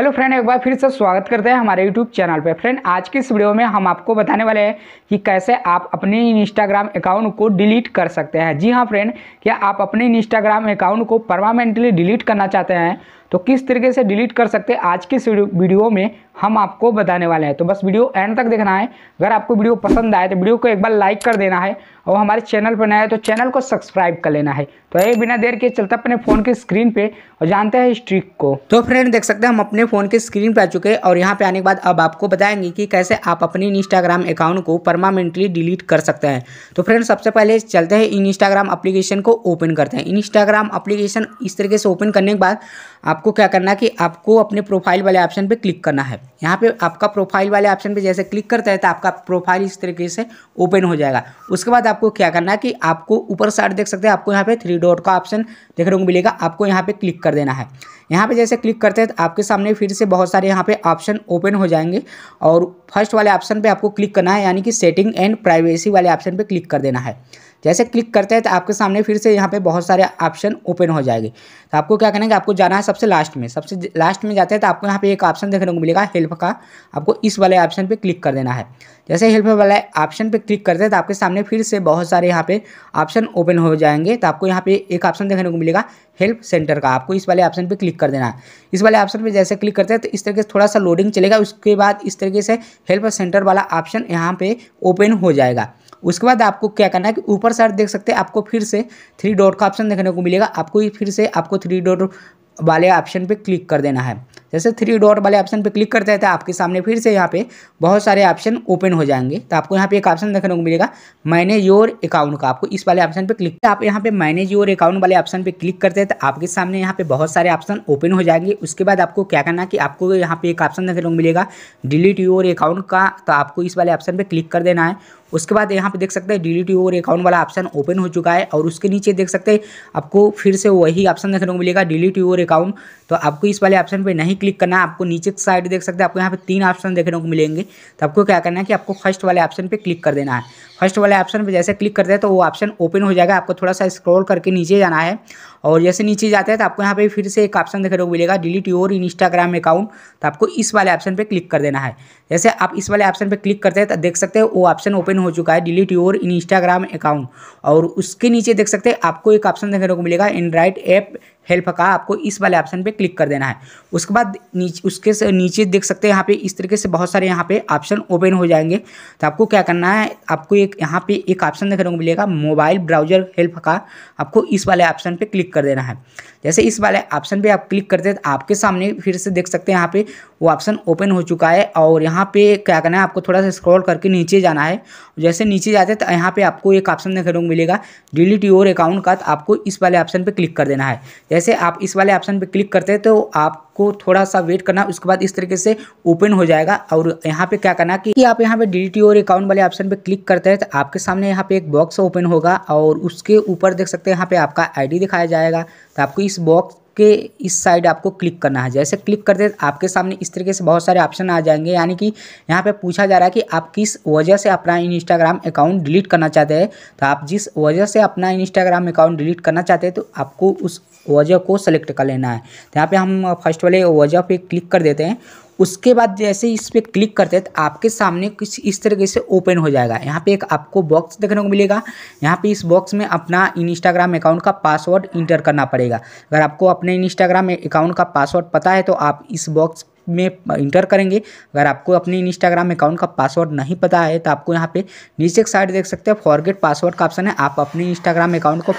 hello friend एक बार फिर से स्वागत करते हैं हमारे यूट्यूब चैनल पर फ्रेंड आज की इस वीडियो में हम आपको बताने वाले हैं कि कैसे आप अपने इंस्टाग्राम अकाउंट को डिलीट कर सकते हैं जी हाँ फ्रेंड क्या आप अपने इंस्टाग्राम अकाउंट को परमानेंटली डिलीट करना चाहते हैं तो किस तरीके से डिलीट कर सकते हैं आज के वीडियो में हम आपको बताने वाले हैं तो बस वीडियो एंड तक देखना है अगर आपको वीडियो पसंद आए तो वीडियो को एक बार लाइक कर देना है और हमारे चैनल पर नया है तो चैनल को सब्सक्राइब कर लेना है तो ये बिना देर के चलते अपने फ़ोन के स्क्रीन पे और जानते हैं इस ट्रिक को तो फ्रेंड देख सकते हैं हम अपने फ़ोन के स्क्रीन पर आ चुके हैं और यहाँ पर आने के बाद अब आपको बताएंगे कि कैसे आप अपने इंस्टाग्राम अकाउंट को परमानेंटली डिलीट कर सकते हैं तो फ्रेंड सबसे पहले चलते हैं इंस्टाग्राम अप्लीकेशन को ओपन करते हैं इंस्टाग्राम अप्लीकेशन इस तरीके से ओपन करने के बाद आपको क्या करना है कि आपको अपने प्रोफाइल वाले ऑप्शन पे क्लिक करना है यहाँ पे आपका प्रोफाइल वाले ऑप्शन पे जैसे क्लिक करते हैं तो आपका प्रोफाइल इस तरीके से ओपन हो जाएगा उसके बाद आपको क्या करना है कि आपको ऊपर साइड देख सकते हैं आपको यहाँ पे थ्री डॉट का ऑप्शन देखने को मिलेगा आपको यहाँ पे क्लिक कर देना है यहाँ पे जैसे क्लिक करते हैं तो आपके सामने फिर से बहुत सारे यहाँ पे ऑप्शन ओपन हो जाएंगे और फर्स्ट वाले ऑप्शन पे आपको क्लिक करना है यानी कि सेटिंग एंड प्राइवेसी वाले ऑप्शन पे क्लिक कर देना है जैसे क्लिक करते हैं तो आपके सामने फिर से यहाँ पे बहुत सारे ऑप्शन ओपन हो जाएंगे तो आपको क्या करना है कि आपको जाना है सबसे लास्ट में सबसे लास्ट में जाते हैं तो आपको यहाँ पे एक ऑप्शन देखने को मिलेगा हेल्प का आपको इस वाले ऑप्शन पर क्लिक कर देना है जैसे हेल्प वाले ऑप्शन पर क्लिक करते हैं तो आपके सामने फिर से बहुत सारे यहाँ पे ऑप्शन ओपन हो जाएंगे तो आपको यहाँ पे एक ऑप्शन देखने को मिलेगा हेल्प सेंटर का आपको इस वाले ऑप्शन पे क्लिक कर देना है इस वाले ऑप्शन पे जैसे क्लिक करते हैं तो इस तरीके से थोड़ा सा लोडिंग चलेगा उसके बाद इस तरीके से हेल्प सेंटर वाला ऑप्शन यहाँ पे ओपन हो जाएगा उसके बाद आपको क्या करना है कि ऊपर साइड देख सकते हैं आपको फिर से थ्री डॉट का ऑप्शन देखने को मिलेगा आपको फिर से आपको थ्री डॉट वाले ऑप्शन पे क्लिक कर देना है जैसे थ्री डॉट वाले ऑप्शन पे क्लिक करते हैं तो आपके सामने फिर से यहाँ पे बहुत सारे ऑप्शन ओपन हो जाएंगे तो आपको यहाँ पे एक ऑप्शन देखने को मिलेगा मैनेज योर अकाउंट का आपको इस वाले ऑप्शन पे क्लिक आप यहाँ पे मैनेज योर अकाउंट वाले ऑप्शन पे क्लिक करते हैं तो आपके सामने यहाँ पे बहुत सारे ऑप्शन ओपन हो जाएंगे उसके बाद आपको क्या करना कि आपको यहाँ पे एक ऑप्शन देखने को मिलेगा डिलीट योर अकाउंट का तो आपको इस वाले ऑप्शन पर क्लिक कर देना है उसके बाद यहाँ पे देख सकते हैं डिलीट योर अकाउंट वाला ऑप्शन ओपन हो चुका है और उसके नीचे देख सकते हैं आपको फिर से वही ऑप्शन देखने को मिलेगा डिलीट योर अकाउंट तो आपको इस वाले ऑप्शन पर नहीं क्लिक करना है आपको नीचे की साइड देख सकते हैं आपको यहाँ पे तीन ऑप्शन देखने को मिलेंगे तो आपको क्या करना है कि आपको फर्स्ट वाले ऑप्शन पे क्लिक कर देना है फर्स्ट वाले ऑप्शन पे जैसे क्लिक करते हैं तो वो ऑप्शन ओपन हो जाएगा आपको थोड़ा सा स्क्रॉल करके नीचे जाना है और जैसे नीचे जाते हैं तो आपको यहाँ पे फिर से एक ऑप्शन देखने को मिलेगा डिलीट योर इंस्टाग्राम अकाउंट तो आपको इस वाले ऑप्शन पर क्लिक कर देना है जैसे आप इस वाले ऑप्शन पर क्लिक करते हैं तो देख सकते हैं वो ऑप्शन ओपन हो चुका है डिलीट योर इंस्टाग्राम अकाउंट और उसके नीचे देख सकते हैं आपको एक ऑप्शन देखने को मिलेगा एंड्राइड ऐप हेल्प का आपको इस वाले ऑप्शन पे क्लिक कर देना है उसके बाद नीचे उसके से नीचे देख सकते हैं यहाँ पे इस तरीके से बहुत सारे यहाँ पे ऑप्शन ओपन हो जाएंगे तो आपको क्या करना है आपको एक यहाँ पे एक ऑप्शन देखने को मिलेगा मोबाइल ब्राउजर हेल्प का आपको इस वाले ऑप्शन पर क्लिक कर देना है जैसे इस वाले ऑप्शन पर आप क्लिक करते हैं तो आपके सामने फिर से देख सकते हैं यहाँ पे वो ऑप्शन ओपन हो चुका है और यहाँ पे क्या करना है आपको थोड़ा सा स्क्रॉल करके नीचे जाना है जैसे नीचे जाते हैं तो यहाँ पर आपको एक ऑप्शन देखने को मिलेगा डिलीट योर अकाउंट का तो आपको इस वाले ऑप्शन पर क्लिक कर देना है जैसे आप इस वाले ऑप्शन पर क्लिक करते हैं तो आपको थोड़ा सा वेट करना उसके बाद इस तरीके से ओपन हो जाएगा और यहाँ पे क्या करना कि आप यहाँ पे डी और अकाउंट वाले ऑप्शन पे क्लिक करते हैं तो आपके सामने यहाँ पे एक बॉक्स ओपन होगा और उसके ऊपर देख सकते हैं यहाँ पे आपका आईडी दिखाया जाएगा तो आपको इस बॉक्स के इस साइड आपको क्लिक करना है जैसे क्लिक करते आपके सामने इस तरीके से बहुत सारे ऑप्शन आ जाएंगे यानी कि यहाँ पर पूछा जा रहा है कि आप किस वजह से अपना इंस्टाग्राम अकाउंट डिलीट करना चाहते हैं तो आप जिस वजह से अपना इंस्टाग्राम अकाउंट डिलीट करना चाहते हैं तो आपको उस वजह को सेलेक्ट कर लेना है तो यहाँ पर हम फर्स्ट वाले वजह पर क्लिक कर देते हैं उसके बाद जैसे इस पर क्लिक करते हैं तो आपके सामने कुछ इस तरीके से ओपन हो जाएगा यहाँ पे एक आपको बॉक्स देखने को मिलेगा यहाँ पे इस बॉक्स में अपना इंस्टाग्राम अकाउंट का पासवर्ड इंटर करना पड़ेगा अगर आपको अपने इंस्टाग्राम अकाउंट का पासवर्ड पता है तो आप इस बॉक्स में इंटर करेंगे अगर आपको अपने इंस्टाग्राम अकाउंट का पासवर्ड नहीं पता है तो आपको यहाँ पे नीचे एक साइड देख सकते हैं फॉरगेट पासवर्ड का ऑप्शन है आप अपने इंस्टाग्राम अकाउंट को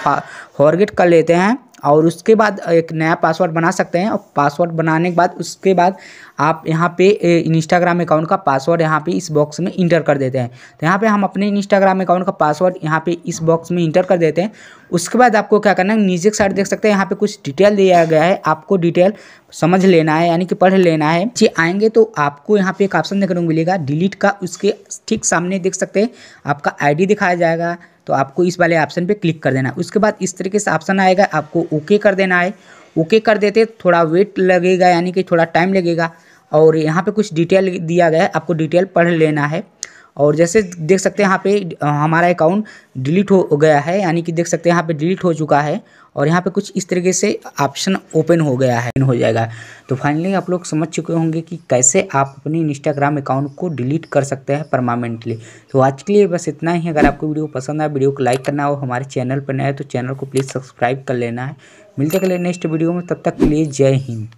फॉरगेट कर लेते हैं और उसके बाद एक नया पासवर्ड बना सकते हैं और पासवर्ड बनाने के बाद उसके बाद आप यहाँ पे इंस्टाग्राम अकाउंट का पासवर्ड यहाँ पे इस बॉक्स में इंटर कर देते हैं तो यहाँ पे हम अपने इंस्टाग्राम अकाउंट का पासवर्ड यहाँ पे इस बॉक्स में इंटर कर देते हैं उसके बाद आपको क्या करना है नीचे साइड देख सकते हैं यहाँ पे कुछ डिटेल दिया गया है आपको डिटेल समझ लेना है यानी कि पढ़ लेना है जी आएंगे तो आपको यहाँ पे एक ऑप्शन देखने को मिलेगा डिलीट का उसके ठीक सामने देख सकते हैं आपका आईडी दिखाया जाएगा तो आपको इस वाले ऑप्शन पे क्लिक कर देना है उसके बाद इस तरीके से ऑप्शन आएगा आपको ओके कर देना है ओके कर देते थोड़ा वेट लगेगा यानी कि थोड़ा टाइम लगेगा और यहाँ पे कुछ डिटेल दिया गया है आपको डिटेल पढ़ लेना है और जैसे देख सकते हैं यहाँ पे हमारा अकाउंट डिलीट हो गया है यानी कि देख सकते हैं यहाँ पे डिलीट हो चुका है और यहाँ पे कुछ इस तरीके से ऑप्शन ओपन हो गया है हो जाएगा तो फाइनली आप लोग समझ चुके होंगे कि कैसे आप अपने इंस्टाग्राम अकाउंट को डिलीट कर सकते हैं परमानेंटली तो आज के लिए बस इतना ही अगर आपको वीडियो पसंद आए वीडियो को लाइक करना हो हमारे चैनल पर नए तो चैनल को प्लीज़ सब्सक्राइब कर लेना है मिलते कर नेक्स्ट वीडियो में तब तक के लिए जय हिंद